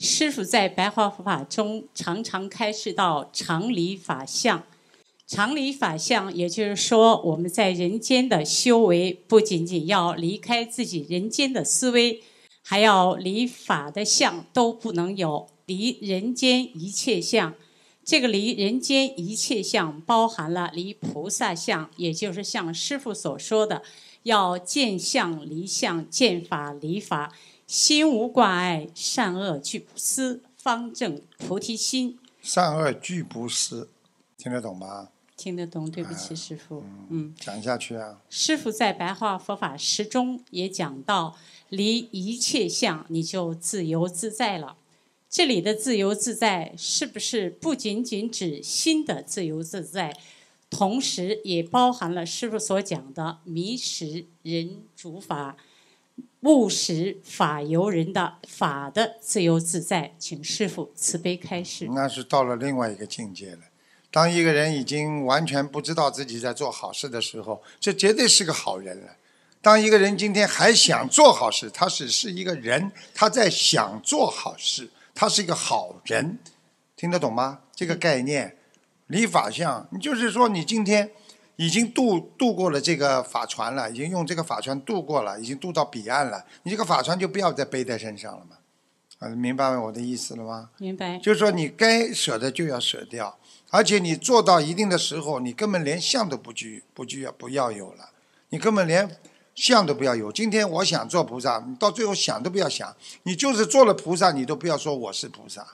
师傅在白话佛法中常常开示到“常理法相”，常理法相，也就是说，我们在人间的修为，不仅仅要离开自己人间的思维，还要离法的相都不能有离人间一切相。这个离人间一切相，包含了离菩萨相，也就是像师傅所说的，要见相离相，见法离法。心无挂碍，善恶俱不思，方正菩提心。善恶俱不思，听得懂吗？听得懂，对不起，师傅。嗯，讲下去啊。师傅在白话佛法十中也讲到，离一切相，你就自由自在了。这里的自由自在，是不是不仅仅指心的自由自在，同时也包含了师傅所讲的迷失人主法。务实法由人的法的自由自在，请师父慈悲开示。那是到了另外一个境界了。当一个人已经完全不知道自己在做好事的时候，这绝对是个好人了。当一个人今天还想做好事，他只是一个人，他在想做好事，他是一个好人，听得懂吗？这个概念，理法相，你就是说你今天。已经渡渡过了这个法船了，已经用这个法船渡过了，已经渡到彼岸了。你这个法船就不要再背在身上了嘛？啊，明白我的意思了吗？明白。就是说，你该舍的就要舍掉，而且你做到一定的时候，你根本连相都不具，不具要不要有了？你根本连相都不要有。今天我想做菩萨，你到最后想都不要想，你就是做了菩萨，你都不要说我是菩萨，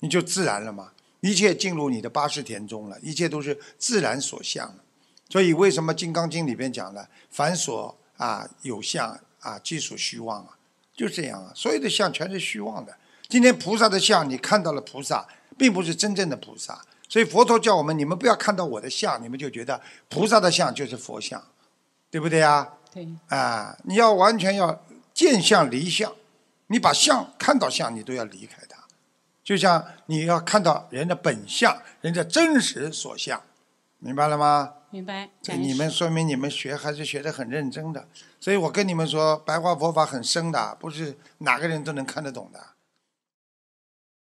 你就自然了嘛。一切进入你的八十田中了，一切都是自然所向了。所以，为什么《金刚经》里边讲了“凡所啊有相啊，即属虚妄啊”，就这样啊，所有的相全是虚妄的。今天菩萨的相，你看到了菩萨，并不是真正的菩萨。所以佛陀叫我们，你们不要看到我的相，你们就觉得菩萨的相就是佛相，对不对啊？对。啊，你要完全要见相离相，你把相看到相，你都要离开它。就像你要看到人的本相，人的真实所相，明白了吗？明白，你们说明你们学还是学得很认真的，所以我跟你们说，白话佛法很深的，不是哪个人都能看得懂的。